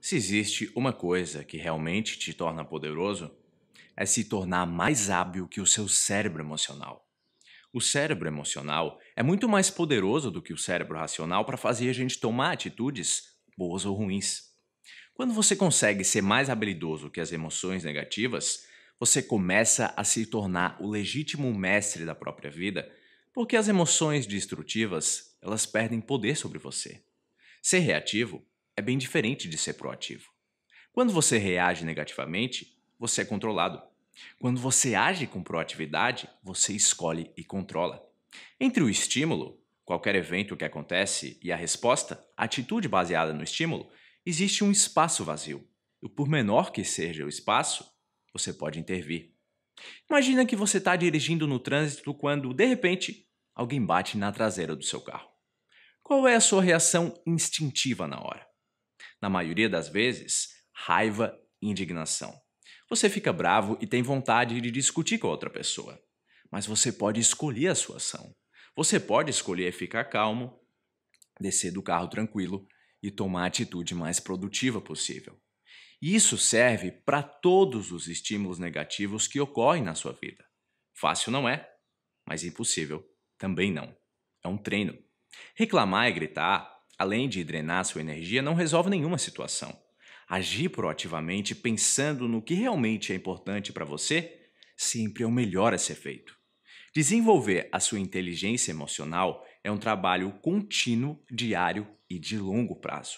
Se existe uma coisa que realmente te torna poderoso, é se tornar mais hábil que o seu cérebro emocional. O cérebro emocional é muito mais poderoso do que o cérebro racional para fazer a gente tomar atitudes boas ou ruins. Quando você consegue ser mais habilidoso que as emoções negativas, você começa a se tornar o legítimo mestre da própria vida, porque as emoções destrutivas, elas perdem poder sobre você. Ser reativo é bem diferente de ser proativo. Quando você reage negativamente, você é controlado. Quando você age com proatividade, você escolhe e controla. Entre o estímulo, qualquer evento que acontece, e a resposta, a atitude baseada no estímulo, existe um espaço vazio. E por menor que seja o espaço, você pode intervir. Imagina que você está dirigindo no trânsito quando, de repente, alguém bate na traseira do seu carro. Qual é a sua reação instintiva na hora? na maioria das vezes, raiva e indignação. Você fica bravo e tem vontade de discutir com a outra pessoa, mas você pode escolher a sua ação. Você pode escolher ficar calmo, descer do carro tranquilo e tomar a atitude mais produtiva possível. Isso serve para todos os estímulos negativos que ocorrem na sua vida. Fácil não é, mas impossível também não. É um treino. Reclamar e é gritar além de drenar sua energia, não resolve nenhuma situação. Agir proativamente pensando no que realmente é importante para você sempre é o melhor a ser feito. Desenvolver a sua inteligência emocional é um trabalho contínuo, diário e de longo prazo.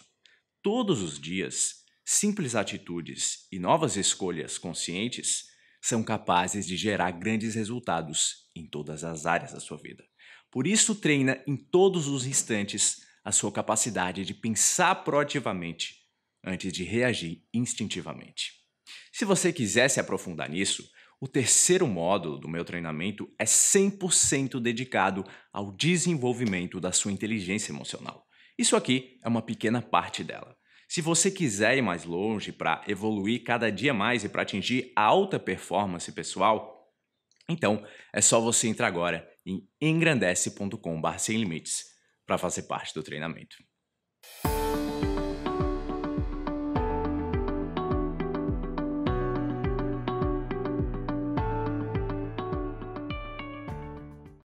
Todos os dias, simples atitudes e novas escolhas conscientes são capazes de gerar grandes resultados em todas as áreas da sua vida. Por isso, treina em todos os instantes a sua capacidade de pensar proativamente antes de reagir instintivamente. Se você quiser se aprofundar nisso, o terceiro módulo do meu treinamento é 100% dedicado ao desenvolvimento da sua inteligência emocional. Isso aqui é uma pequena parte dela. Se você quiser ir mais longe para evoluir cada dia mais e para atingir alta performance pessoal, então é só você entrar agora em engrandece.com/sem limites para fazer parte do treinamento.